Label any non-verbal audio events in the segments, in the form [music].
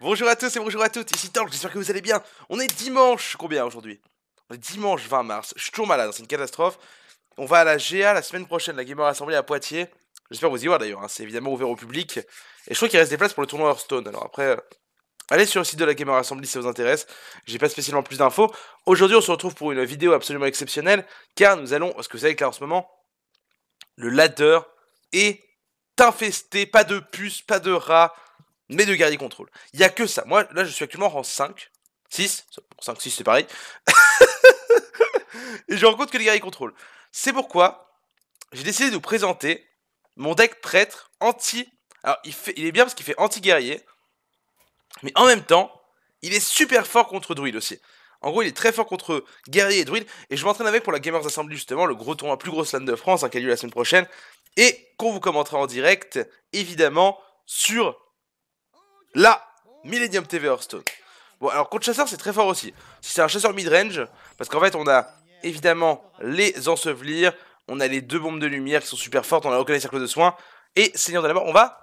Bonjour à tous et bonjour à toutes, ici Tank, j'espère que vous allez bien On est dimanche, combien aujourd'hui On est dimanche 20 mars, je suis toujours malade, hein, c'est une catastrophe On va à la GA la semaine prochaine, la Gamer Assemblée à Poitiers J'espère vous y voir d'ailleurs, hein. c'est évidemment ouvert au public Et je crois qu'il reste des places pour le tournoi Hearthstone, alors après... Euh, allez sur le site de la Gamer Assemblée si ça vous intéresse, j'ai pas spécialement plus d'infos Aujourd'hui on se retrouve pour une vidéo absolument exceptionnelle Car nous allons, ce que vous savez en ce moment Le ladder est infesté, pas de puces, pas de rats mais de guerrier contrôle. Il n'y a que ça. Moi, là, je suis actuellement en 5, 6, 5, 6, c'est pareil. [laughs] et je rencontre que les guerriers contrôle. C'est pourquoi j'ai décidé de vous présenter mon deck prêtre anti. Alors, il, est bien parce qu'il fait anti-guerrier, mais en même temps, il est super fort contre druide aussi. En gros, il est très fort contre guerrier et druide, et je m'entraîne avec pour la Gamers Assembly, justement, le gros tournoi plus grosse slam de France, En hein, qui a lieu la semaine prochaine, et qu'on vous commentera en direct, évidemment, sur Là, Millennium TV Hearthstone. Bon, alors contre chasseur, c'est très fort aussi. Si c'est un chasseur mid-range, parce qu'en fait, on a évidemment les ensevelir, on a les deux bombes de lumière qui sont super fortes, on a le cercle de soins, et Seigneur de la Mort, on va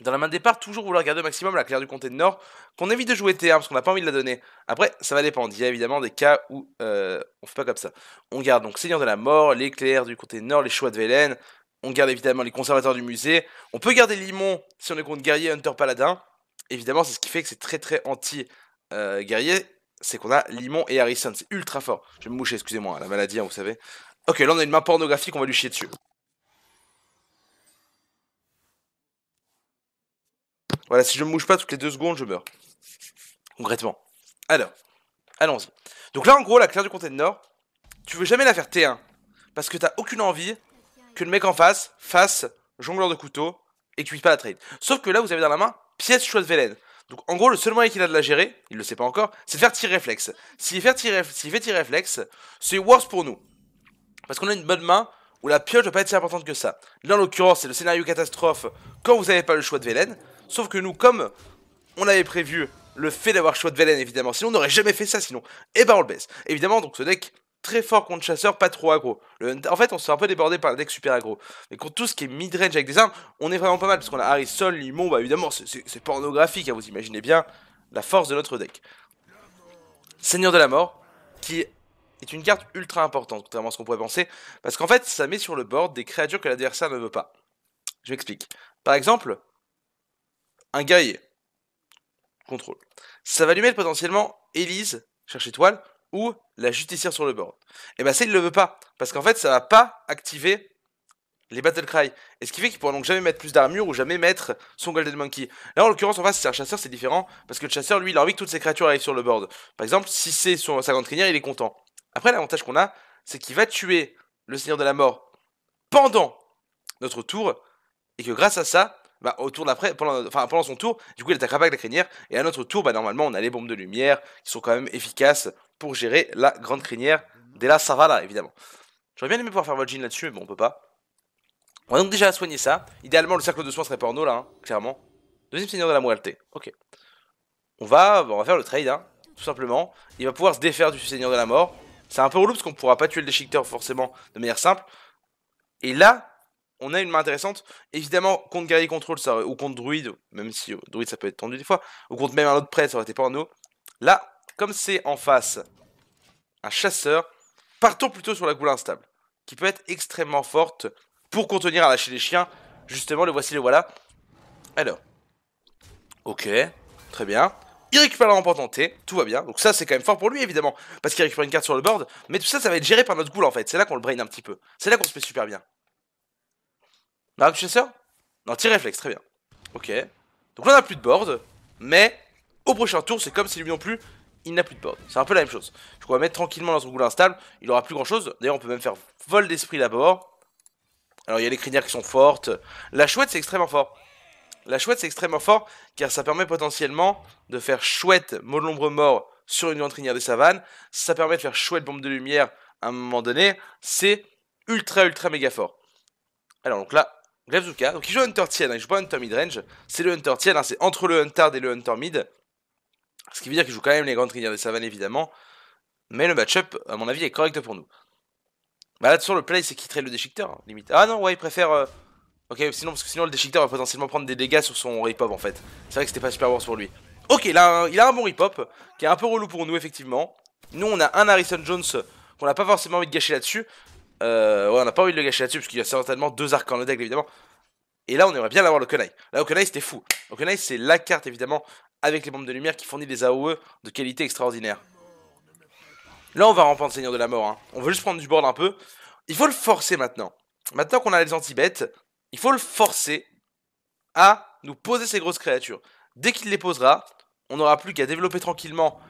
dans la main de départ, toujours vouloir garder au maximum la claire du comté de Nord, qu'on évite de jouer T1 parce qu'on n'a pas envie de la donner. Après, ça va dépendre. Il y a évidemment des cas où euh, on fait pas comme ça. On garde donc Seigneur de la Mort, les du comté de Nord, les choix de Vélène. On garde évidemment les conservateurs du musée. On peut garder Limon si on est contre guerrier Hunter Paladin évidemment, c'est ce qui fait que c'est très très anti-guerrier. c'est qu'on a Limon et Harrison. C'est ultra fort. Je vais me moucher, excusez-moi, la maladie, hein, vous savez. Ok, là on a une main pornographique, on va lui chier dessus. Voilà, si je me mouche pas toutes les deux secondes, je meurs. Concrètement. Alors, allons-y. Donc là, en gros, la claire du comté de Nord, tu veux jamais la faire T1. Parce que tu t'as aucune envie que le mec en face fasse jongleur de couteau et que tu puisses pas la trade. Sauf que là, vous avez dans la main pièce choix de vélène, Donc en gros, le seul moyen qu'il a de la gérer, il le sait pas encore, c'est de faire tirer réflexe. S'il fait tir réflexe, c'est worse pour nous. Parce qu'on a une bonne main où la pioche ne doit pas être si importante que ça. Là, en l'occurrence, c'est le scénario catastrophe quand vous n'avez pas le choix de Velen. Sauf que nous, comme on avait prévu le fait d'avoir choix de Velen, évidemment, sinon on n'aurait jamais fait ça, sinon, et eh ben on le baisse. Évidemment, donc ce deck très fort contre chasseur, pas trop aggro. en fait, on se un peu débordé par le deck super aggro. Mais contre tout ce qui est mid-range avec des armes, on est vraiment pas mal. Parce qu'on a Harry Sol, Limon, bah évidemment, c'est pornographique, hein, vous imaginez bien la force de notre deck. Seigneur de la Mort, qui est une carte ultra importante, contrairement à ce qu'on pourrait penser, parce qu'en fait, ça met sur le board des créatures que l'adversaire ne veut pas. Je m'explique. Par exemple, un guerrier. Contrôle. Ça va lui mettre potentiellement Elise, cherche étoile, ou la justicière sur le board. Et eh bien ça, il le veut pas, parce qu'en fait, ça va pas activer les Battle Cry. Et ce qui fait qu'il pourra donc jamais mettre plus d'armure ou jamais mettre son Golden Monkey. Là, en l'occurrence, en face, si c'est un chasseur, c'est différent, parce que le chasseur, lui, il a envie que toutes ses créatures arrivent sur le board. Par exemple, si c'est son, sa grande crinière, il est content. Après, l'avantage qu'on a, c'est qu'il va tuer le Seigneur de la Mort pendant notre tour, et que grâce à ça, bah, au d'après, pendant, pendant son tour, du coup, il attaquera pas avec la crinière, et à notre tour, bah, normalement, on a les bombes de lumière, qui sont quand même efficaces, pour gérer la grande crinière de la Savala, évidemment. J'aurais bien aimé pouvoir faire votre jean là-dessus, mais bon, on peut pas. On va donc déjà soigner ça. Idéalement, le cercle de soins serait porno, là, hein, clairement. Deuxième seigneur de la moralité. Ok. On va, on va faire le trade, hein, tout simplement. Il va pouvoir se défaire du seigneur de la mort. C'est un peu relou parce qu'on ne pourra pas tuer le déchiqueteur forcément de manière simple. Et là, on a une main intéressante. Évidemment, contre guerrier contrôle ça, ou contre druide, même si euh, druide ça peut être tendu des fois, ou contre même un autre prêtre, ça aurait été porno. Là, comme c'est en face un chasseur, partons plutôt sur la goule instable, qui peut être extrêmement forte pour contenir à lâcher les chiens. Justement, le voici, le voilà. Alors, ok, très bien. Il récupère la remporte en T, tout va bien. Donc ça, c'est quand même fort pour lui, évidemment, parce qu'il récupère une carte sur le board. Mais tout ça, ça va être géré par notre goule, en fait. C'est là qu'on le brain un petit peu. C'est là qu'on se met super bien. Marc chasseur Non, tir réflexe, très bien. Ok. Donc là, on n'a plus de board, mais au prochain tour, c'est comme si lui non plus, il n'a plus de porte. C'est un peu la même chose. Je qu'on mettre tranquillement dans son goulin instable, il aura plus grand chose. D'ailleurs, on peut même faire vol d'esprit d'abord. Alors, il y a les crinières qui sont fortes. La chouette, c'est extrêmement fort. La chouette, c'est extrêmement fort, car ça permet potentiellement de faire chouette mot l'ombre mort sur une grande crinière des savanes. Ça permet de faire chouette bombe de lumière à un moment donné. C'est ultra, ultra méga fort. Alors, donc là, Glaive donc il joue Hunter Tien, Je hein. il joue pas Hunter Midrange. C'est le Hunter Tien, hein. c'est entre le Hunter et le Hunter Mid. Ce qui veut dire qu'il joue quand même les grandes crinières de savanes, évidemment. Mais le match-up, à mon avis, est correct pour nous. Bah là, sur le play, c'est qu'il traite le déchiqueteur, hein, limite. Ah non, ouais, il préfère... Euh, ok, sinon, parce que sinon, le déchiqueteur va potentiellement prendre des dégâts sur son rip-hop, en fait. C'est vrai que c'était pas super worse pour lui. Ok, là, il a un bon rip-hop, qui est un peu relou pour nous, effectivement. Nous, on a un Harrison Jones qu'on n'a pas forcément envie de gâcher là-dessus. Euh, ouais, on n'a pas envie de le gâcher là-dessus, parce qu'il y a certainement deux arcs en le deck, évidemment. Et là, on aimerait bien l'avoir le Là, Okunai, c'était fou. Okonai, c'est la carte, évidemment, avec les bombes de lumière qui fournit des AOE de qualité extraordinaire. Là, on va remplir le Seigneur de la Mort. Hein. On veut juste prendre du board un peu. Il faut le forcer maintenant. Maintenant qu'on a les anti-bêtes, il faut le forcer à nous poser ces grosses créatures. Dès qu'il les posera, on n'aura plus qu'à développer tranquillement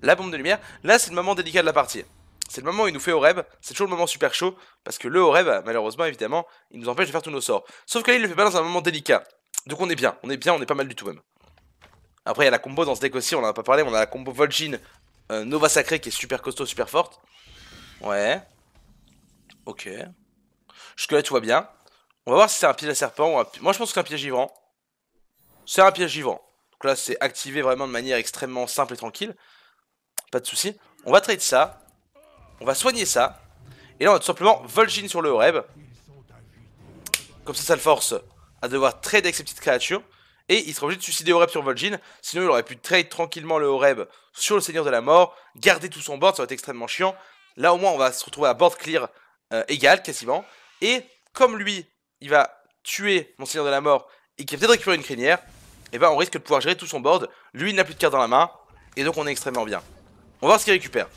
la bombe de lumière. Là, c'est le moment délicat de la partie c'est le moment où il nous fait au rêve. c'est toujours le moment super chaud, parce que le au rêve, malheureusement, évidemment, il nous empêche de faire tous nos sorts. Sauf que là, il le fait pas dans un moment délicat. Donc on est bien, on est bien, on est pas mal du tout même. Après, il y a la combo dans ce deck aussi, on en a pas parlé, on a la combo Vol'jin, euh, Nova Sacré qui est super costaud, super forte. Ouais. Ok. Jusque-là, tout va bien. On va voir si c'est un piège à serpent Moi, je pense que c'est un piège vivant C'est un piège vivant Donc là, c'est activé vraiment de manière extrêmement simple et tranquille. Pas de souci. On va trade ça. On va soigner ça. Et là, on va tout simplement Vol'jin sur le Horeb. Comme ça, ça le force à devoir trade avec ses petites créatures. Et il sera obligé de suicider Horeb sur Vol'jin. Sinon, il aurait pu trade tranquillement le Horeb sur le Seigneur de la Mort. Garder tout son board, ça va être extrêmement chiant. Là, au moins, on va se retrouver à board clear euh, égal, quasiment. Et comme lui, il va tuer mon Seigneur de la Mort et qu'il va peut-être récupérer une crinière, et eh ben on risque de pouvoir gérer tout son board. Lui, il n'a plus de cartes dans la main. Et donc, on est extrêmement bien. On va voir ce qu'il récupère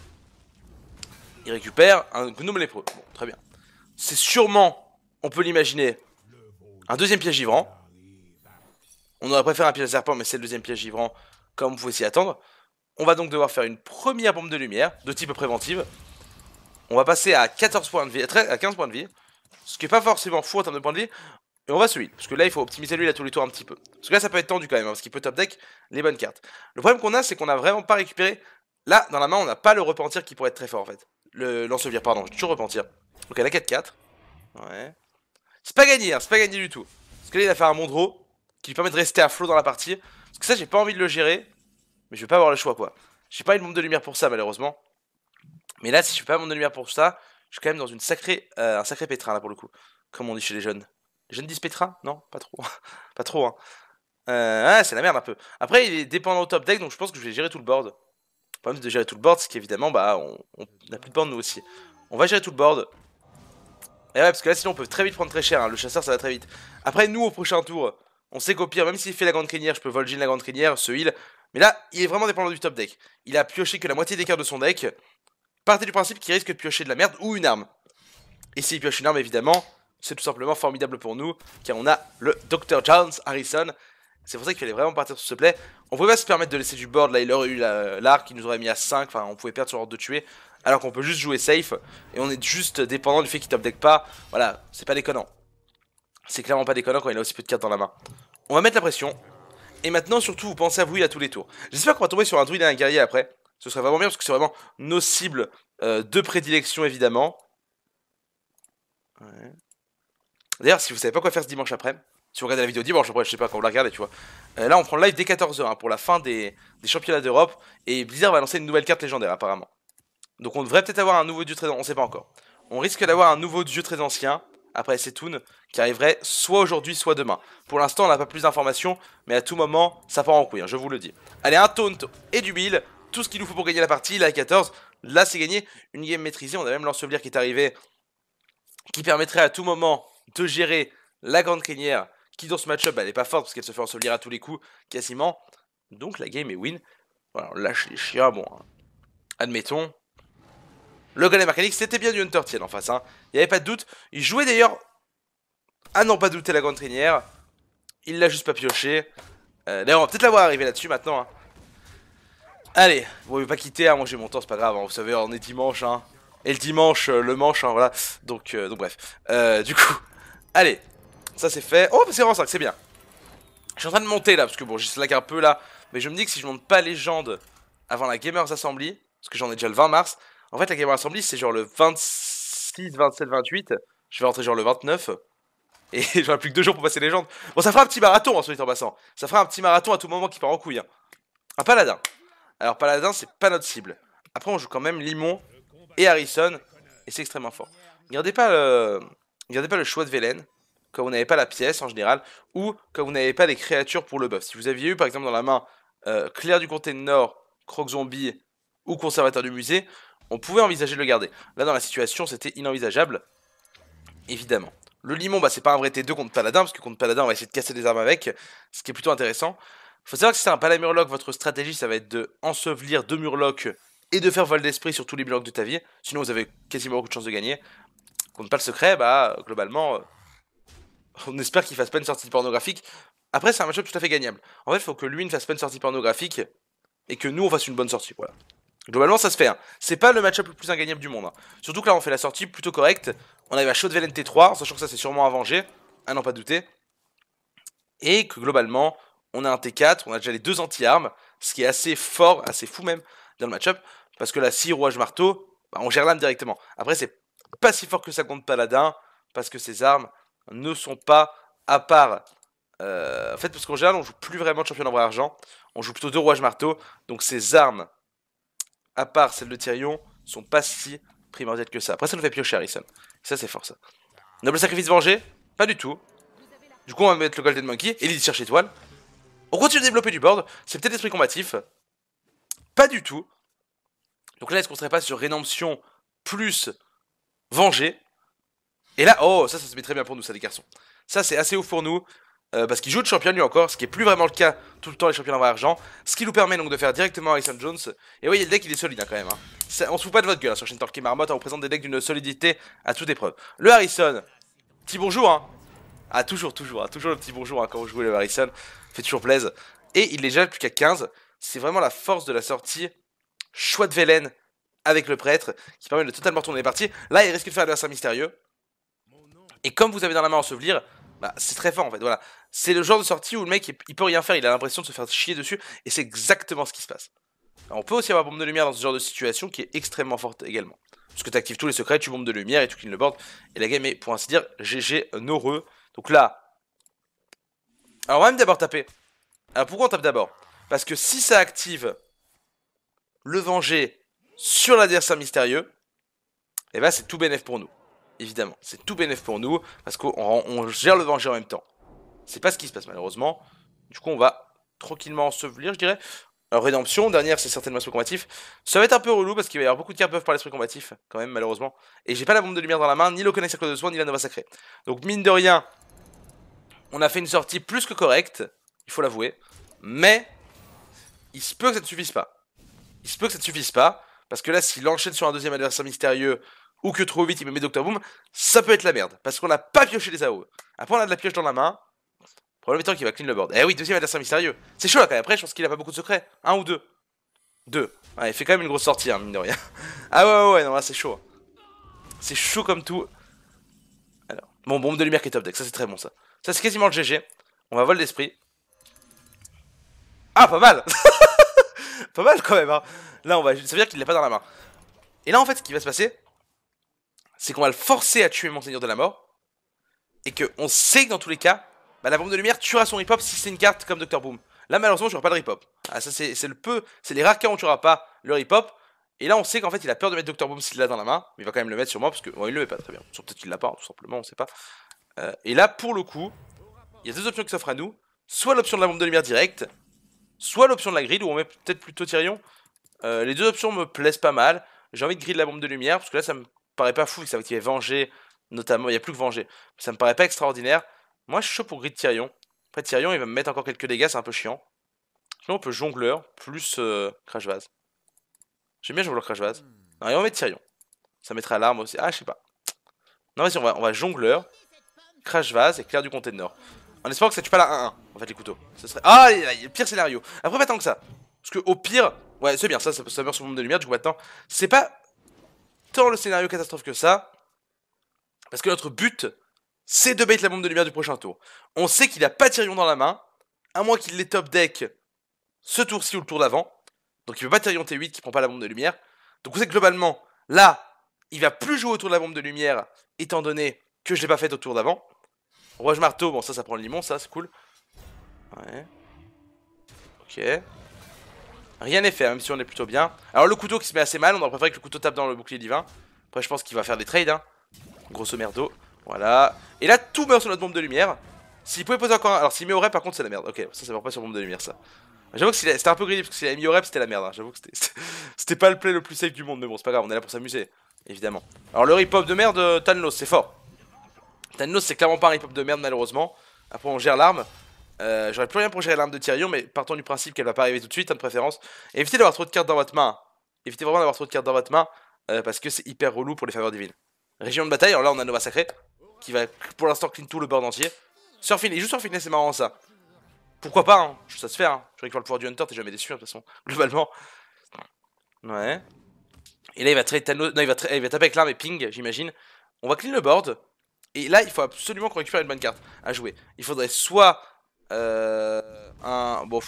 il récupère un gnome lépreux. Bon, très bien. C'est sûrement, on peut l'imaginer, un deuxième piège givrant. On aurait préféré un piège serpent, mais c'est le deuxième piège givrant, comme vous pouvez s'y attendre. On va donc devoir faire une première bombe de lumière, de type préventive. On va passer à 14 points de vie, à, 15 points de vie. Ce qui n'est pas forcément fou en termes de points de vie. Et on va celui Parce que là, il faut optimiser lui à tous les tours un petit peu. Parce que là, ça peut être tendu quand même. Hein, parce qu'il peut top deck les bonnes cartes. Le problème qu'on a, c'est qu'on n'a vraiment pas récupéré. Là, dans la main, on n'a pas le repentir qui pourrait être très fort en fait. Le pardon, je vais toujours repentir. Donc la a 4-4. Ouais. C'est pas gagné, hein, c'est pas gagné du tout. Parce que là, il a fait un Mondro qui lui permet de rester à flot dans la partie. Parce que ça, j'ai pas envie de le gérer. Mais je vais pas avoir le choix, quoi. J'ai pas une bombe de lumière pour ça, malheureusement. Mais là, si je fais pas bombe de lumière pour ça, je suis quand même dans une sacrée, euh, un sacré pétrin, là, pour le coup. Comme on dit chez les jeunes. Les jeunes disent pétrin Non, pas trop. [laughs] pas trop, hein. Euh, ah, c'est la merde, un peu. Après, il est dépendant au top deck, donc je pense que je vais gérer tout le board problème de gérer tout le board, qui évidemment bah, on n'a plus de board nous aussi. On va gérer tout le board. Et ouais, parce que là, sinon, on peut très vite prendre très cher. Hein. Le chasseur, ça va très vite. Après, nous, au prochain tour, on sait qu'au pire, même s'il fait la grande crinière, je peux Vol'jin la grande crinière, ce heal. Mais là, il est vraiment dépendant du top deck. Il a pioché que la moitié des cartes de son deck. Partez du principe qu'il risque de piocher de la merde ou une arme. Et s'il pioche une arme, évidemment, c'est tout simplement formidable pour nous, car on a le Dr. Jones Harrison c'est pour ça qu'il fallait vraiment partir sur ce play. On pouvait pas se permettre de laisser du board. Là, il aurait eu l'arc qui nous aurait mis à 5. Enfin, on pouvait perdre sur l'ordre de tuer. Alors qu'on peut juste jouer safe. Et on est juste dépendant du fait qu'il topdeck pas. Voilà, c'est pas déconnant. C'est clairement pas déconnant quand il a aussi peu de cartes dans la main. On va mettre la pression. Et maintenant, surtout, vous pensez à vous à tous les tours. J'espère qu'on va tomber sur un druide et un guerrier après. Ce serait vraiment bien parce que c'est vraiment nos cibles euh, de prédilection, évidemment. Ouais. D'ailleurs, si vous savez pas quoi faire ce dimanche après, si vous regardez la vidéo dimanche, après, je sais pas quand vous la regardez, tu vois. Euh, là, on prend le live dès 14h hein, pour la fin des, championnats d'Europe. Et Blizzard va lancer une nouvelle carte légendaire, apparemment. Donc, on devrait peut-être avoir un nouveau dieu très ancien, on sait pas encore. On risque d'avoir un nouveau dieu très ancien, après Setoun, qui arriverait soit aujourd'hui, soit demain. Pour l'instant, on n'a pas plus d'informations, mais à tout moment, ça part en couille, hein, je vous le dis. Allez, un taunt et du build, tout ce qu'il nous faut pour gagner la partie, la 14. Là, c'est gagné, une game maîtrisée, on a même l'ensevelir qui est arrivé, qui permettrait à tout moment de gérer la grande crinière qui dans ce match-up, elle n'est pas forte parce qu'elle se fait ensevelir à tous les coups, quasiment. Donc la game est win. Voilà, on lâche les chiens, bon. Hein. Admettons. Le Golem Arcanique, c'était bien du Hunter Tien en face. Hein. Il n'y avait pas de doute. Il jouait d'ailleurs à non, pas douter la grande Trinière. Il l'a juste pas pioché. Euh, d'ailleurs, on va peut-être la voir arriver là-dessus maintenant. Hein. Allez, vous ne pas quitter, hein. à manger mon temps, c'est pas grave, vous savez, on est dimanche, hein. Et le dimanche, euh, le manche, hein, voilà. Donc, euh, donc bref. du coup, allez, ça c'est fait. Oh, c'est vraiment 5, c'est bien. Je suis en train de monter là, parce que bon, j'ai slack un peu là. Mais je me dis que si je monte pas légende avant la Gamers Assembly, parce que j'en ai déjà le 20 mars, en fait la Gamers Assembly c'est genre le 26, 27, 28. Je vais rentrer genre le 29. Et [laughs] j'aurai plus que deux jours pour passer légende. Bon, ça fera un petit marathon en hein, solitaire en passant. Ça fera un petit marathon à tout moment qui part en couille. Hein. Un paladin. Alors, paladin, c'est pas notre cible. Après, on joue quand même Limon et Harrison. Et c'est extrêmement fort. Regardez pas le, regardez pas le choix de Velen quand vous n'avez pas la pièce en général, ou quand vous n'avez pas les créatures pour le buff. Si vous aviez eu par exemple dans la main euh, Claire du Comté de Nord, Croc Zombie ou Conservateur du Musée, on pouvait envisager de le garder. Là dans la situation c'était inenvisageable, évidemment. Le limon, bah, c'est pas un vrai T2 contre Paladin, parce que contre Paladin on va essayer de casser des armes avec, ce qui est plutôt intéressant. Faut savoir que si c'est un Palamurloc, votre stratégie ça va être de ensevelir deux Murlocs et de faire vol d'esprit sur tous les Murlocs de ta vie, sinon vous avez quasiment beaucoup de chances de gagner. Contre pas le secret, bah globalement euh, on espère qu'il fasse pas une sortie pornographique. Après, c'est un match-up tout à fait gagnable. En fait, il faut que lui ne fasse pas une sortie pornographique et que nous, on fasse une bonne sortie. Voilà. Globalement, ça se fait. Hein. C'est pas le match-up le plus ingagnable du monde. Hein. Surtout que là, on fait la sortie plutôt correcte. On arrive à Velen T3, sachant que ça, c'est sûrement à venger. À n'en pas douter. Et que globalement, on a un T4, on a déjà les deux anti-armes, ce qui est assez fort, assez fou même, dans le match-up. Parce que là, si Rouage-Marteau, bah, on gère l'âme directement. Après, c'est pas si fort que ça contre Paladin, parce que ses armes, ne sont pas à part. Euh, en fait, parce qu'en général, on joue plus vraiment de champion d'argent? argent. On joue plutôt deux rouages marteau. Donc ces armes, à part celles de Tyrion, sont pas si primordiales que ça. Après, ça nous fait piocher Harrison. Ça, c'est fort ça. Noble sacrifice vengé Pas du tout. Du coup, on va mettre le Golden Monkey. et l'île cherche étoile. On continue de développer du board. C'est peut-être l'esprit combatif. Pas du tout. Donc là, est-ce qu'on serait pas sur rénomption plus Venger et là, oh, ça, ça se met très bien pour nous, ça, les garçons. Ça, c'est assez haut pour nous. Euh, parce qu'il joue de champion lui encore, ce qui est plus vraiment le cas tout le temps les champions en argent, ce qui nous permet donc de faire directement Harrison Jones. Et oui le deck il est solide hein, quand même. Hein. on se fout pas de votre gueule hein, sur chaîne Torque Marmotte, hein, on présente des decks d'une solidité à toute épreuve. Le Harrison, petit bonjour hein. Ah toujours, toujours, toujours le petit bonjour quand vous jouez le Harrison, fait toujours plaisir, Et il est déjà plus qu'à 15, c'est vraiment la force de la sortie. Choix de Velen avec le prêtre, qui permet de totalement tourner les parties. Là il risque de faire adversaire mystérieux, et comme vous avez dans la main Ensevelir, bah, c'est très fort en fait. Voilà. C'est le genre de sortie où le mec il peut rien faire, il a l'impression de se faire chier dessus, et c'est exactement ce qui se passe. on peut aussi avoir bombe de lumière dans ce genre de situation qui est extrêmement forte également. Parce que tu actives tous les secrets, tu bombes de lumière et tu clean le board, et la game est pour ainsi dire GG heureux. Donc là. Alors on va même d'abord taper. Alors pourquoi on tape d'abord Parce que si ça active le venger sur l'adversaire mystérieux, et eh ben c'est tout bénéf pour nous évidemment. C'est tout bénéf pour nous, parce qu'on gère le vengeur en même temps. C'est pas ce qui se passe malheureusement. Du coup, on va tranquillement ensevelir, je dirais. Alors, euh, rédemption, dernière, c'est certainement l'esprit combatif. Ça va être un peu relou parce qu'il va y avoir beaucoup de cartes peuvent par l'esprit combatif, quand même, malheureusement. Et j'ai pas la bombe de lumière dans la main, ni le connecteur de soin, ni la nova sacrée. Donc, mine de rien, on a fait une sortie plus que correcte, il faut l'avouer. Mais, il se peut que ça ne suffise pas. Il se peut que ça ne suffise pas, parce que là, s'il enchaîne sur un deuxième adversaire mystérieux, ou que trop vite il me met Doctor Boom, ça peut être la merde, parce qu'on n'a pas pioché les AO. Après, on a de la pioche dans la main. Problème étant qu'il va clean le board. Eh oui, deuxième adversaire mystérieux. C'est chaud là quand même. Après, je pense qu'il a pas beaucoup de secrets. Un ou deux. Deux. il fait quand même une grosse sortie, hein, mine de rien. [laughs] ah ouais, ouais, ouais, non, là c'est chaud. C'est chaud comme tout. Alors, bon, bombe de lumière qui est top deck, ça c'est très bon ça. Ça c'est quasiment le GG. On va vol d'esprit. Ah, pas mal [laughs] Pas mal quand même, hein. Là, on va... ça veut dire qu'il l'a pas dans la main. Et là, en fait, ce qui va se passer, c'est qu'on va le forcer à tuer Monseigneur de la Mort, et qu'on sait que dans tous les cas, bah, la bombe de lumière tuera son hip-hop si c'est une carte comme Dr. Boom. Là, malheureusement, je n'aurai pas de hip-hop. Ah, ça, c'est le peu, c'est les rares cas où on tuera pas le hip-hop. Et là, on sait qu'en fait, il a peur de mettre Dr. Boom s'il l'a dans la main, mais il va quand même le mettre sur moi parce que, bon, il le met pas très bien. Peut-être qu'il l'a pas, hein, tout simplement, on sait pas. Euh, et là, pour le coup, il y a deux options qui s'offrent à nous soit l'option de la bombe de lumière directe, soit l'option de la grille où on met peut-être plutôt Tyrion. Euh, les deux options me plaisent pas mal. J'ai envie de grille la bombe de lumière parce que là, ça me paraît pas fou, ça veut dire qu'il est vengé, notamment, il n'y a plus que venger. Ça me paraît pas extraordinaire. Moi, je suis chaud pour Grid Tyrion. Après, Tyrion, il va me mettre encore quelques dégâts, c'est un peu chiant. Sinon, on peut jongleur plus euh, Crash Vase. J'aime bien jongleur Crash Vase. Non, et on va mettre Tyrion. Ça mettra l'arme aussi. Ah, je sais pas. Non, vas-y, on va, on va jongleur, Crash Vase et clair du Comté de Nord. En espérant que ça tue pas la 1-1, en fait, les couteaux. Ça serait. Ah, le pire scénario. Après, pas tant que ça. Parce que, au pire, ouais, c'est bien, ça, ça, ça meurt sur le monde de lumière, du coup, maintenant, c'est pas tant le scénario catastrophe que ça. Parce que notre but, c'est de bait la bombe de lumière du prochain tour. On sait qu'il a pas Tyrion dans la main, à moins qu'il l'ait top deck ce tour-ci ou le tour d'avant. Donc il peut pas Tyrion T8 qui prend pas la bombe de lumière. Donc vous savez que globalement, là, il va plus jouer autour de la bombe de lumière, étant donné que je l'ai pas fait au tour d'avant. roche marteau, bon ça ça prend le limon, ça c'est cool. Ouais. Ok. Rien n'est fait, même si on est plutôt bien. Alors le couteau qui se met assez mal, on aurait préféré que le couteau tape dans le bouclier divin. Après je pense qu'il va faire des trades, hein. Grosso merdo. Voilà. Et là tout meurt sur notre bombe de lumière. S'il pouvait poser encore un... Alors s'il met au rep par contre c'est la merde. Ok, ça ça meurt pas sur bombe de lumière ça. J'avoue que c'était un peu gris parce que s'il avait mis au rep c'était la merde. Hein. J'avoue que [laughs] c'était pas le play le plus safe du monde. Mais bon c'est pas grave, on est là pour s'amuser. Évidemment. Alors le rip-hop de merde, euh, Thanos c'est fort. Thanos c'est clairement pas un rip-hop de merde malheureusement. Après on gère l'arme. Euh, j'aurais plus rien pour gérer l'arme de Tyrion, mais partons du principe qu'elle va pas arriver tout de suite, hein, de préférence. évitez d'avoir trop de cartes dans votre main. Évitez vraiment d'avoir trop de cartes dans votre main, euh, parce que c'est hyper relou pour les faveurs divines. Région de bataille, alors là on a Nova Sacré, qui va pour l'instant clean tout le board entier. Surfiné, il joue c'est marrant ça. Pourquoi pas, hein ça se fait, hein. Je récupère le pouvoir du Hunter, t'es jamais déçu, hein, de toute façon, [laughs] globalement. Ouais. Et là il va, il va, il va taper avec l'arme et ping, j'imagine. On va clean le board. Et là, il faut absolument qu'on récupère une bonne carte à jouer. Il faudrait soit euh, un, bon,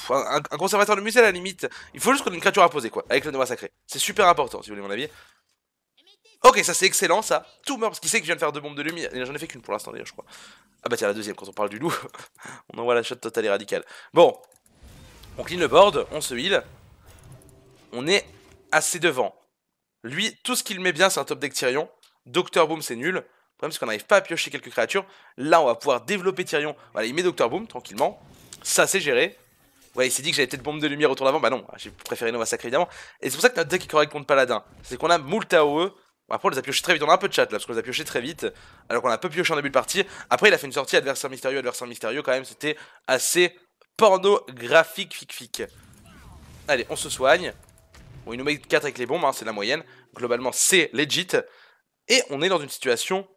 conservateur de musée à la limite. Il faut juste qu'on ait une créature à poser, quoi, avec le noix sacré. C'est super important, si vous voulez mon avis. Ok, ça c'est excellent, ça. Tout meurt parce qu'il sait que je viens de faire deux bombes de lumière. J'en ai fait qu'une pour l'instant, d'ailleurs, je crois. Ah bah tiens, la deuxième, quand on parle du loup, [laughs] on envoie la shot totale et radicale. Bon, on clean le board, on se heal. On est assez devant. Lui, tout ce qu'il met bien, c'est un top deck Tyrion. Docteur Boom, c'est nul parce c'est qu'on n'arrive pas à piocher quelques créatures. Là, on va pouvoir développer Tyrion. Voilà, il met Docteur Boom, tranquillement. Ça, c'est géré. Ouais, il s'est dit que j'avais été être bombe de lumière autour d'avant. Bah non, j'ai préféré Nova Sacré, évidemment. Et c'est pour ça que notre deck est correct contre Paladin. C'est qu'on a moult AOE. Après, on les a piochés très vite. On a un peu de chat là, parce qu'on les a piochés très vite. Alors qu'on a peu pioché en début de partie. Après, il a fait une sortie adversaire mystérieux, adversaire mystérieux quand même. C'était assez pornographique, fic fic. Allez, on se soigne. Bon, il nous met 4 avec les bombes, hein, c'est la moyenne. Globalement, c'est legit. Et on est dans une situation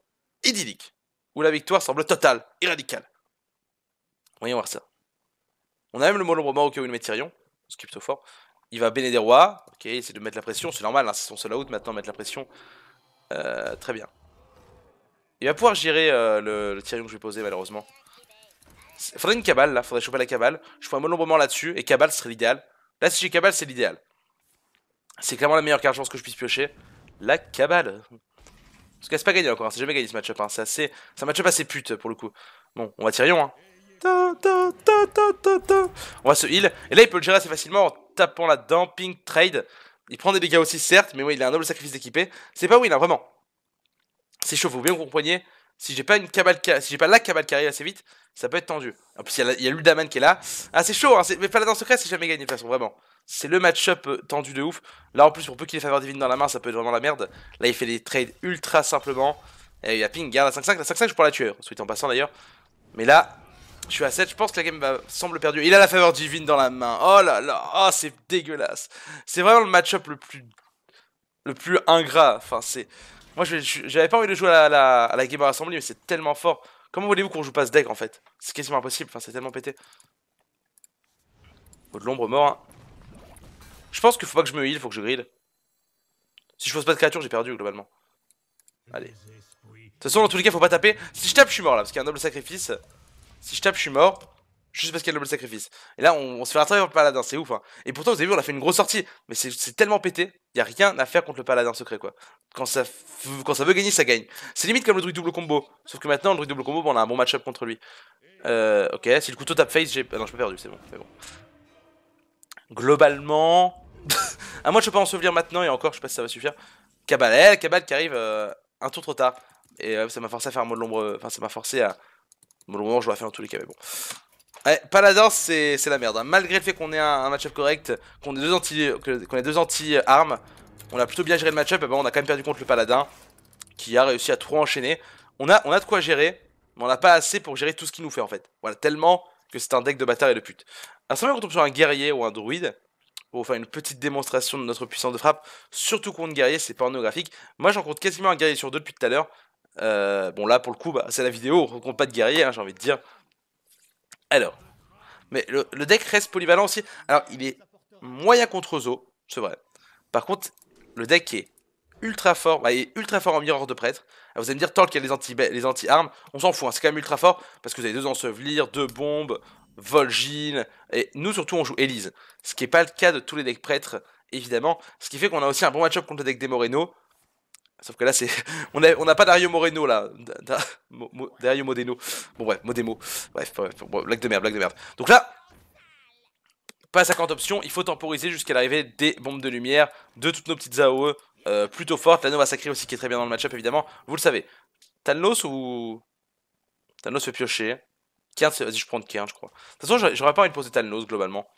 idyllique, où la victoire semble totale et radicale. Voyons voir ça. On a même le mot au cas où met Tyrion, ce qui est plutôt fort. Il va béné des rois, ok, il de mettre la pression, c'est normal, c'est hein, son seul out maintenant, mettre la pression. Euh, très bien. Il va pouvoir gérer euh, le, Tyrion que je vais poser malheureusement. Faudrait une cabale là, faudrait choper la cabale. Je prends un monombrement là-dessus et cabale serait l'idéal. Là si j'ai cabale c'est l'idéal. C'est clairement la meilleure carte chance que je puisse piocher. La cabale. Parce qu'elle s'est pas gagné encore, hein, c'est jamais gagné ce match-up. Hein. C'est assez... un match-up assez pute pour le coup. Bon, on va tirer Hein. on va se heal. Et là, il peut le gérer assez facilement en tapant la dumping trade. Il prend des dégâts aussi, certes, mais oui, il a un noble sacrifice d'équipé. C'est pas win, hein, vraiment. C'est chaud, vous bien compreniez. Si j'ai pas une cabale, si j'ai pas la cabale qui assez vite, ça peut être tendu. En plus, il y a, l'Uldaman qui est là. Ah, c'est chaud, hein, mais danse Secret, c'est jamais gagné de toute façon, vraiment. C'est le match-up euh, tendu de ouf. Là, en plus, pour peu qu'il ait faveur divine dans la main, ça peut être vraiment la merde. Là, il fait des trades ultra simplement. Et il a ping, garde à 5-5. La 5-5, je pourrais la tuer, ensuite en passant d'ailleurs. Mais là, je suis à 7. Je pense que la game semble perdue. Il a la faveur divine dans la main. Oh là là, oh, c'est dégueulasse. C'est vraiment le match-up le plus... le plus ingrat. Enfin, c'est... Moi, j'avais pas envie de jouer à la, Game Assembly, mais c'est tellement fort. Comment voulez-vous qu'on joue pas ce deck, en fait C'est quasiment impossible, enfin, c'est tellement pété. Faut de l'ombre mort, hein. Je pense qu'il faut pas que je me heal, faut que je grille. Si je pose pas de créature, j'ai perdu globalement. Allez. De toute façon, dans tous les cas, faut pas taper. Si je tape, je suis mort là, parce qu'il y a un double sacrifice. Si je tape, je suis mort. Juste parce qu'il y a le double sacrifice. Et là, on, se fait rattraper par le paladin, c'est ouf. Hein. Et pourtant, vous avez vu, on a fait une grosse sortie. Mais c'est tellement pété, il y a rien à faire contre le paladin secret, quoi. Quand ça, quand ça veut gagner, ça gagne. C'est limite comme le druid double combo. Sauf que maintenant, le druid double combo, bon, on a un bon match-up contre lui. Euh, ok, si le couteau tape face, j'ai. Ah non, je peux perdu, c'est bon, c'est bon. Globalement, [laughs] à moi, je peux pas en maintenant, et encore, je sais pas si ça va suffire. Cabal, eh, Cabal qui arrive euh, un tour trop tard. Et euh, ça m'a forcé à faire un mot de l'ombre. Enfin, ça m'a forcé à. Mot l'ombre, je dois faire dans tous les cas, mais bon. Ouais, eh, Paladin, c'est la merde. Hein. Malgré le fait qu'on ait un, match-up correct, qu'on ait deux anti-armes, on a plutôt bien géré le match-up. Et ben, on a quand même perdu contre le Paladin, qui a réussi à trop enchaîner. On a, on a de quoi gérer, mais on n'a pas assez pour gérer tout ce qu'il nous fait en fait. Voilà, tellement que c'est un deck de bâtard et de pute. Alors, ça quand on tombe sur un guerrier ou un druide, pour faire une petite démonstration de notre puissance de frappe. Surtout contre guerrier, c'est pornographique. Moi, j'en compte quasiment un guerrier sur deux depuis tout à l'heure. Euh, bon, là, pour le coup, bah, c'est la vidéo, on compte pas de guerrier, hein, j'ai envie de dire. Alors, mais le, deck reste polyvalent aussi. Alors, il est moyen contre zo, c'est vrai. Par contre, le deck est ultra fort, bah, il est ultra fort en miroir de prêtre. Ah, vous allez me dire, tant qu'il y a les anti-armes, les anti on s'en fout, hein, c'est quand même ultra fort, parce que vous avez deux ensevelir, deux bombes, Vol'jin, et nous surtout on joue Elise, ce qui n'est pas le cas de tous les decks prêtres, évidemment, ce qui fait qu'on a aussi un bon match-up contre le deck des Moreno, sauf que là c'est... [laughs] on n'a on a pas Dario Moreno là, Dario Modeno, bon bref, Modemo, bref, bref, blague de merde, blague de merde. Donc là, pas 50 options, il faut temporiser jusqu'à l'arrivée des bombes de lumière, de toutes nos petites AOE, euh, plutôt fortes, la Nova Sacrée aussi qui est très bien dans le match-up évidemment, vous le savez. Thanos ou... Thanos fait piocher, 15, vas-y, je prends 15 je crois. De toute façon, j'aurais pas envie de poser Thanos globalement.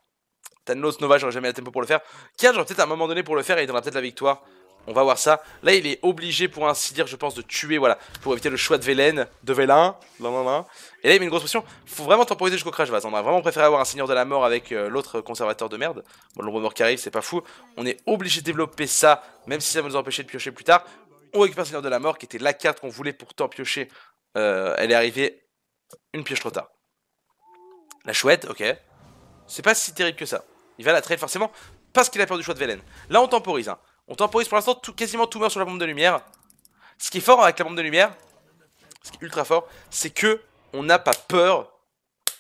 Thanos, Nova, j'aurais jamais la tempo pour le faire. Cairn, j'aurais peut-être à un moment donné pour le faire et il donnera peut-être la victoire. On va voir ça. Là, il est obligé, pour ainsi dire, je pense, de tuer, voilà, pour éviter le choix de Velen, de Vélin. Et là, il met une grosse pression. Faut vraiment temporiser jusqu'au Crash Vase. On a vraiment préféré avoir un Seigneur de la Mort avec euh, l'autre conservateur de merde. Bon, l'ombre mort qui arrive, c'est pas fou. On est obligé de développer ça, même si ça va nous empêcher de piocher plus tard. On récupère Seigneur de la Mort, qui était la carte qu'on voulait pourtant piocher. Euh, elle est arrivée une pioche trop tard. La chouette, ok. C'est pas si terrible que ça. Il va la trade forcément parce qu'il a perdu le choix de Velen. Là, on temporise. Hein. On temporise pour l'instant, tout, quasiment tout meurt sur la bombe de lumière. Ce qui est fort avec la bombe de lumière, ce qui est ultra fort, c'est que on n'a pas peur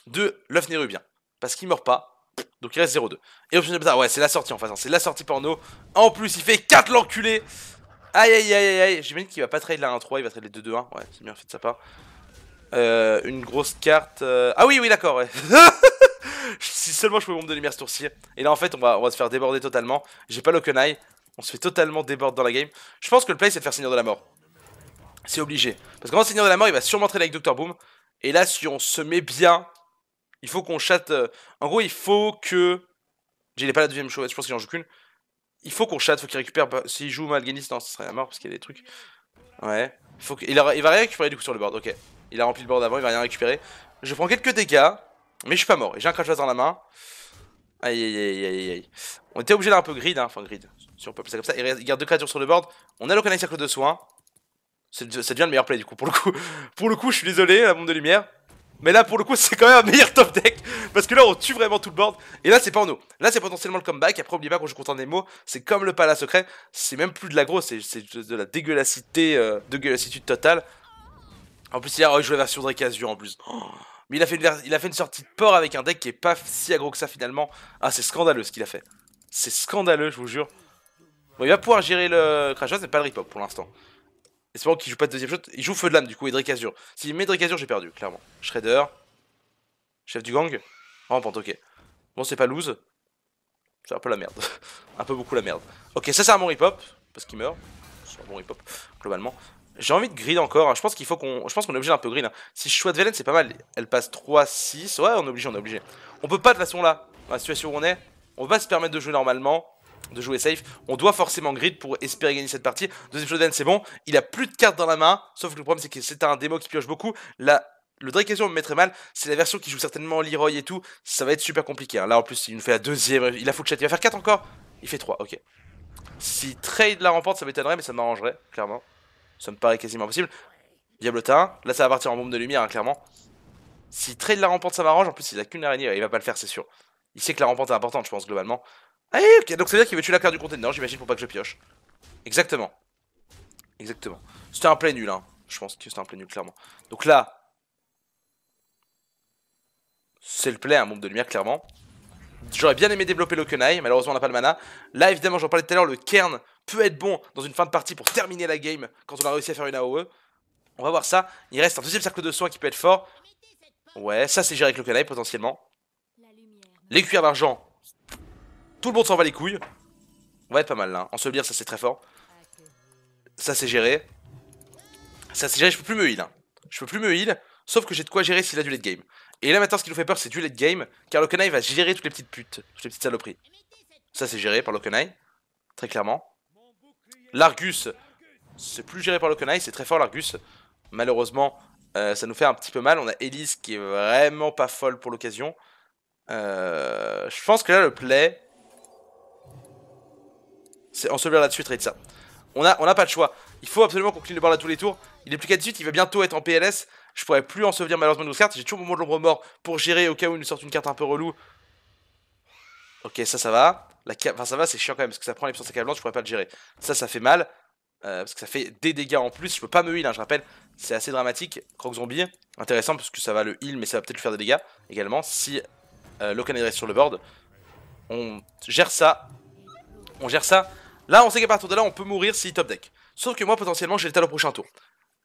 de l'œuf nérubien. Parce qu'il meurt pas. Donc il reste 0-2. Et option de bâtard, ouais, c'est la sortie en face. Hein. C'est la sortie porno. En plus, il fait 4 l'enculé. Aïe aïe aïe aïe aïe. J'imagine qu'il va pas trade la 1-3, il va trade les 2-2-1. Ouais, c'est bien fait de sa part. Euh, une grosse carte. Euh, ah oui, oui, d'accord. Ouais. [laughs] si seulement je pouvais me lumière ce tour Et là, en fait, on va, on va se faire déborder totalement. J'ai pas l'Okenai. On se fait totalement déborder dans la game. Je pense que le play, c'est de faire Seigneur de la Mort. C'est obligé. Parce qu'en Seigneur de la Mort, il va sûrement traîner avec Docteur Boom. Et là, si on se met bien, il faut qu'on chatte. Euh, en gros, il faut que. J'ai pas la deuxième chose, je pense qu'il en joue qu'une. Il faut qu'on chatte, faut qu'il récupère. Bah, s'il joue Malganis, non, ce serait la mort parce qu'il y a des trucs. Ouais. il, il va récupérer du coup sur le board, ok. Il a rempli le bord d'avant, il va rien récupérer. Je prends quelques dégâts, mais je suis pas mort. J'ai un crash dans la main. Aïe aïe aïe aïe aïe. On était obligé d'un peu grid, hein. enfin grid, si on peut comme ça. Il garde deux créatures sur le board. On a le cercle de soins. Ça devient le meilleur play du coup. Pour le coup, [laughs] pour le coup je suis désolé, la bombe de lumière. Mais là, pour le coup, c'est quand même un meilleur top deck. Parce que là, on tue vraiment tout le board. Et là, c'est pas en nous. Là, c'est potentiellement le comeback. Après, oubliez pas, quand je compte en mots, c'est comme le palace secret. C'est même plus de la grosse, c'est de la dégueulassité, euh, totale. En plus, oh, il a joué la version Azur en plus. Oh. Mais il a, fait une il a fait une sortie de port avec un deck qui est pas si aggro que ça finalement. Ah, c'est scandaleux ce qu'il a fait. C'est scandaleux, je vous jure. Bon, il va pouvoir gérer le crash mais pas le Ripop pour l'instant. Espérons qu'il joue pas de deuxième shot. Il joue Feu de l'âme du coup et Drake Azur. S'il met Drake Azur, j'ai perdu, clairement. Shredder. Chef du gang. Rampante, ok. Bon, c'est pas loose. C'est un peu la merde. [laughs] un peu beaucoup la merde. Ok, ça c'est un bon Ripop, parce qu'il meurt. C'est un bon Ripop, globalement. J'ai envie de grid encore. Hein. Je pense qu'il faut qu'on. Je pense qu'on est obligé d'un peu grid hein. Si je de Velen, c'est pas mal. Elle passe 3-6. Ouais, on est obligé, on est On peut pas de toute façon là, dans la situation où on est. On va se permettre de jouer normalement. De jouer safe. On doit forcément grid pour espérer gagner cette partie. Deuxième Velen c'est bon. Il a plus de cartes dans la main. Sauf que le problème, c'est que c'est un démo qui pioche beaucoup. Là, le Drake me mettrait mal, c'est la version qui joue certainement Leroy et tout, ça va être super compliqué. Hein. Là en plus il nous fait la deuxième, il a full chat, il va faire 4 encore Il fait 3, ok. Si trade la remporte ça m'étonnerait mais ça m'arrangerait, clairement. Ça me paraît quasiment impossible. Diablotin. Là, ça va partir en bombe de lumière, hein, clairement. Si trade de la rampante, ça m'arrange. En plus, il a qu'une araignée. Il va pas le faire, c'est sûr. Il sait que la rampante est importante, je pense, globalement. Ah, ok. Donc, ça veut dire qu'il veut tuer la carte du conteneur, j'imagine, pour pas que je pioche. Exactement. Exactement. C'était un play nul, hein. Je pense que c'était un play nul, clairement. Donc là. C'est le play, un hein, bombe de lumière, clairement. J'aurais bien aimé développer le kenai, malheureusement on n'a pas le mana. Là évidemment j'en parlais tout à l'heure, le Cairn peut être bon dans une fin de partie pour terminer la game quand on a réussi à faire une AOE. On va voir ça. Il reste un deuxième cercle de soins qui peut être fort. Ouais, ça c'est géré avec le potentiellement. Les cuirs d'argent. Tout le monde s'en va les couilles. On va être pas mal là. se dire ça c'est très fort. Ça c'est géré. Ça c'est géré, je peux plus me heal. Hein. Je peux plus me heal. Sauf que j'ai de quoi gérer s'il a du late game. Et là maintenant ce qui nous fait peur c'est du late game. Car le va gérer toutes les petites putes. Toutes les petites saloperies. Ça c'est géré par le Très clairement. L'Argus, c'est plus géré par le c'est très fort l'Argus. Malheureusement, euh, ça nous fait un petit peu mal. On a Elise qui est vraiment pas folle pour l'occasion. Euh, je pense que là, le play... C'est ensevelir là-dessus, trade ça. On a, on a pas de choix. Il faut absolument qu'on clean le board à tous les tours. Il est plus qu'à 18, il va bientôt être en PLS. Je pourrais plus ensevelir malheureusement nos cartes. J'ai toujours mon mot de l'ombre mort pour gérer au cas où il nous sort une carte un peu relou. Ok, ça, ça va. La Enfin, ça va, c'est chiant quand même, parce que ça prend les puissances à je pourrais pas le gérer. Ça, ça fait mal, euh, parce que ça fait des dégâts en plus. Je peux pas me heal, hein, je rappelle, c'est assez dramatique. Croc zombie, intéressant, parce que ça va le heal, mais ça va peut-être lui faire des dégâts également. Si euh, est resté sur le board, on gère ça. On gère ça. Là, on sait qu'à partir de là, on peut mourir si top deck. Sauf que moi, potentiellement, j'ai le talent au prochain tour.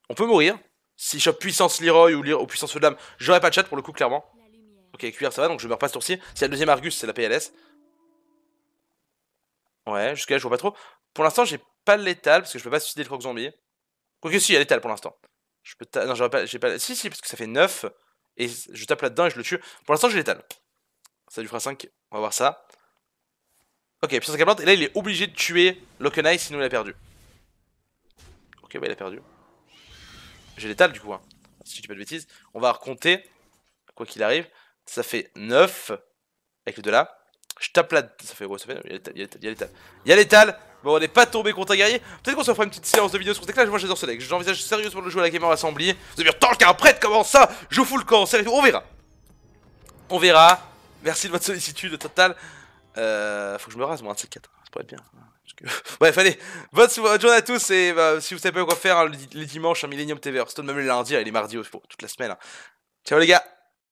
On peut mourir. Si je chope puissance Leroy ou, puissance Feu de l'âme, j'aurai pas de chat pour le coup, clairement. Ok, cuir, ça va, donc je meurs pas ce tour-ci. a la deuxième Argus, c'est la PLS. Ouais, jusqu'à là, je vois pas trop. Pour l'instant, j'ai pas létal parce que je peux pas suicider le croc zombie. Quoique, si, il y a létal pour l'instant. Je peux Non, j'ai pas... pas. Si, si, parce que ça fait 9 et je tape là-dedans et je le tue. Pour l'instant, j'ai létal. Ça lui fera 5. On va voir ça. Ok, puissance accablante. Et là, il est obligé de tuer Lokenai sinon il a perdu. Ok, bah il a perdu. J'ai létal du coup. Hein. Si je dis pas de bêtises. On va recompter. Quoi qu'il arrive. Ça fait 9 avec le de là. Je tape là. Ça fait. Ouais, ça fait. Il y a l'étal. Il y a l'étal. Bon, on est pas tombé contre un guerrier. Peut-être qu'on se fera une petite séance de vidéos sur ce deck-là. Moi, j'adore ce deck. J'envisage sérieusement de le jouer à la Gamer Assemblée. Vous allez me dire, tant qu'un prêtre, comment ça Je fous le camp, On verra. On verra. Merci de votre sollicitude totale. Euh, faut que je me rase, moi, un de quatre. Ça pourrait être bien. [laughs] Bref, allez, bonne, journée à tous. Et bah, si vous savez pas quoi faire, hein, les dimanches, un Millennium TV Stone, même le lundi, hein, il est mardi mardis, oh, toute la semaine. Hein. Ciao les gars